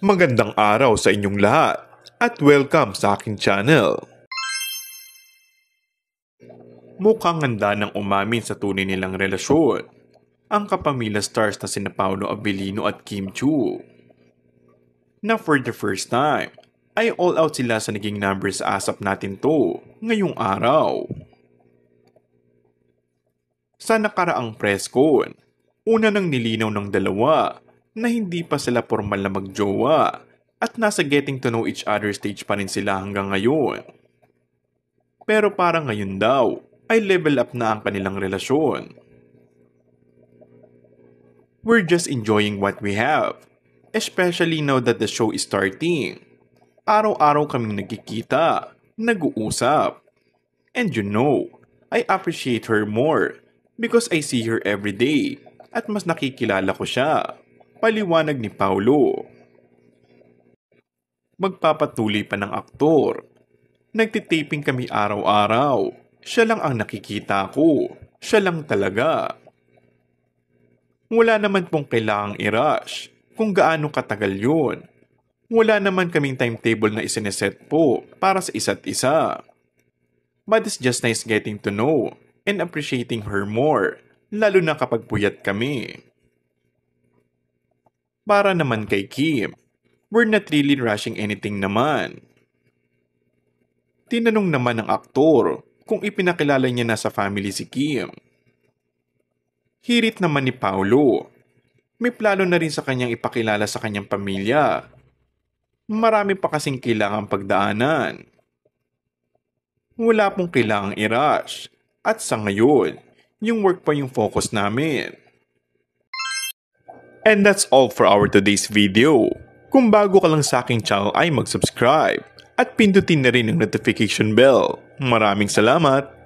Magandang araw sa inyong lahat at welcome sa akin channel. Mukhang handa ng umamin sa tunay nilang relasyon ang kapamilya stars na sina Paolo Abilino at Kim Chu. Na for the first time ay all out sila sa naging numbers asap natin to ngayong araw. Sa nakaraang press con, una nang nilinaw ng dalawa na hindi pa sila formal na magjowa at nasa getting to know each other stage pa rin sila hanggang ngayon. Pero parang ngayon daw ay level up na ang kanilang relasyon. We're just enjoying what we have, especially now that the show is starting. Araw-araw kaming nagkikita, nag-uusap. And you know, I appreciate her more because I see her every day at mas nakikilala ko siya paliwanag ni Paulo. Magpapatuloy pa ng aktor. Nagtitaping kami araw-araw. Siya lang ang nakikita ko. Siya lang talaga. Wala naman pong kailangang i-rush kung gaano katagal yun. Wala naman kaming timetable na isineset po para sa isa't isa. But it's just nice getting to know and appreciating her more, lalo na kapag puyat kami. Para naman kay Kim, we're not really rushing anything naman. Tinanong naman ng aktor kung ipinakilala niya na sa family si Kim. Hirit naman ni Paolo. May plano na rin sa kanyang ipakilala sa kanyang pamilya. Marami pa kasing kailangang pagdaanan. Wala pong kailangang i-rush. At sa ngayon, yung work pa yung focus namin. And that's all for our today's video. Kung bago ka lang sa aking channel ay mag-subscribe at pindutin na rin ang notification bell. Maraming salamat!